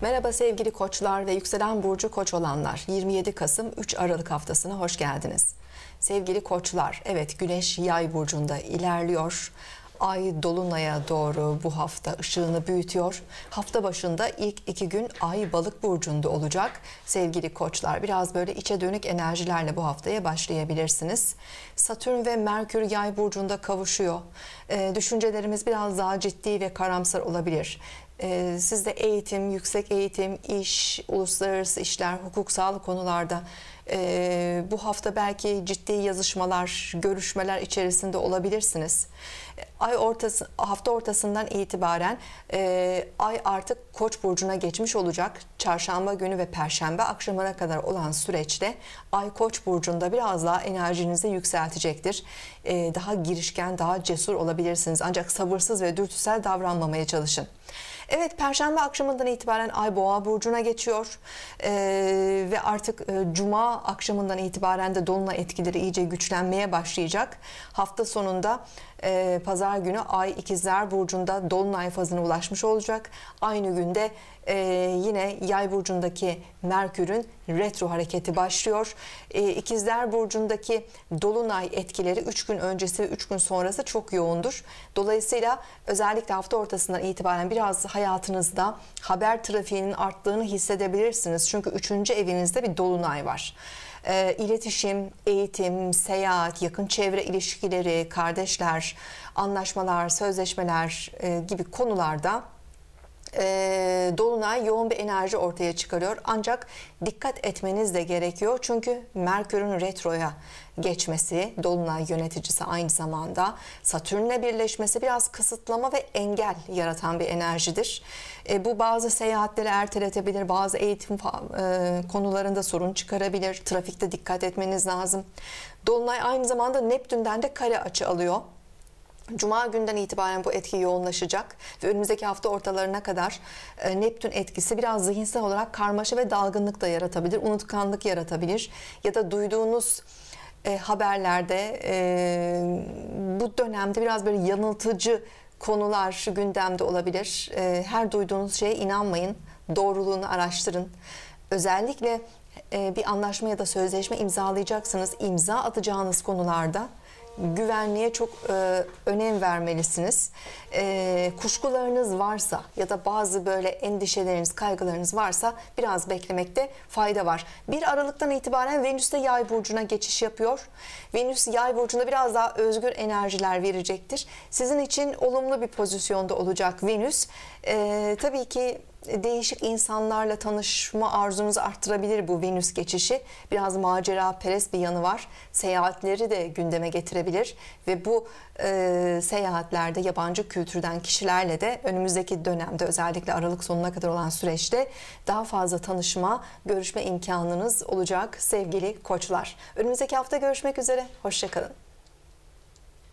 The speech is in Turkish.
Merhaba sevgili koçlar ve yükselen burcu koç olanlar. 27 Kasım 3 Aralık haftasına hoş geldiniz. Sevgili koçlar, evet güneş yay burcunda ilerliyor. Ay dolunaya doğru bu hafta ışığını büyütüyor. Hafta başında ilk iki gün ay balık burcunda olacak. Sevgili koçlar biraz böyle içe dönük enerjilerle bu haftaya başlayabilirsiniz. Satürn ve Merkür yay burcunda kavuşuyor. E, düşüncelerimiz biraz daha ciddi ve karamsar olabilir e, siz de eğitim, yüksek eğitim, iş, uluslararası işler, hukuk, sağlık konularda e, bu hafta belki ciddi yazışmalar, görüşmeler içerisinde olabilirsiniz. Ay ortası, hafta ortasından itibaren e, ay artık Koç burcuna geçmiş olacak. Çarşamba günü ve Perşembe akşamına kadar olan süreçte ay Koç burcunda biraz daha enerjinizi yükseltecektir. E, daha girişken, daha cesur olabilirsiniz. Ancak sabırsız ve dürtüsel davranmamaya çalışın. Evet perşembe akşamından itibaren Ay Boğa burcuna geçiyor. Ee, ve artık e, cuma akşamından itibaren de dolunay etkileri iyice güçlenmeye başlayacak. Hafta sonunda e, pazar günü Ay İkizler burcunda dolunay fazına ulaşmış olacak. Aynı günde e, yine Yay burcundaki Merkür'ün retro hareketi başlıyor. E, İkizler Burcu'ndaki dolunay etkileri 3 gün öncesi ve 3 gün sonrası çok yoğundur. Dolayısıyla özellikle hafta ortasından itibaren biraz hayatınızda haber trafiğinin arttığını hissedebilirsiniz. Çünkü 3. evinizde bir dolunay var e, İletişim, eğitim, seyahat, yakın çevre ilişkileri, kardeşler, anlaşmalar, sözleşmeler e, gibi konularda e, Dolunay yoğun bir enerji ortaya çıkarıyor. Ancak dikkat etmeniz de gerekiyor. Çünkü Merkür'ün retroya geçmesi, Dolunay yöneticisi aynı zamanda Satürn'le birleşmesi biraz kısıtlama ve engel yaratan bir enerjidir. E, bu bazı seyahatleri erteletebilir, bazı eğitim e, konularında sorun çıkarabilir. Trafikte dikkat etmeniz lazım. Dolunay aynı zamanda Neptün'den de kare açı alıyor. Cuma günden itibaren bu etki yoğunlaşacak ve önümüzdeki hafta ortalarına kadar e, Neptün etkisi biraz zihinsel olarak karmaşa ve dalgınlık da yaratabilir, unutkanlık yaratabilir ya da duyduğunuz e, haberlerde e, bu dönemde biraz böyle yanıltıcı konular şu gündemde olabilir. E, her duyduğunuz şeye inanmayın, doğruluğunu araştırın. Özellikle e, bir anlaşma ya da sözleşme imzalayacaksınız, imza atacağınız konularda güvenliğe çok e, önem vermelisiniz. E, kuşkularınız varsa ya da bazı böyle endişeleriniz, kaygılarınız varsa biraz beklemekte fayda var. Bir Aralık'tan itibaren Venüs de Yay burcuna geçiş yapıyor. Venüs Yay burcunda biraz daha özgür enerjiler verecektir. Sizin için olumlu bir pozisyonda olacak Venüs. E, tabii ki değişik insanlarla tanışma arzumuzu arttırabilir bu Venüs geçişi. Biraz macera perest bir yanı var. Seyahatleri de gündeme getirebilir ve bu e, seyahatlerde yabancı kültürden kişilerle de önümüzdeki dönemde özellikle Aralık sonuna kadar olan süreçte daha fazla tanışma, görüşme imkanınız olacak sevgili koçlar. Önümüzdeki hafta görüşmek üzere. Hoşçakalın.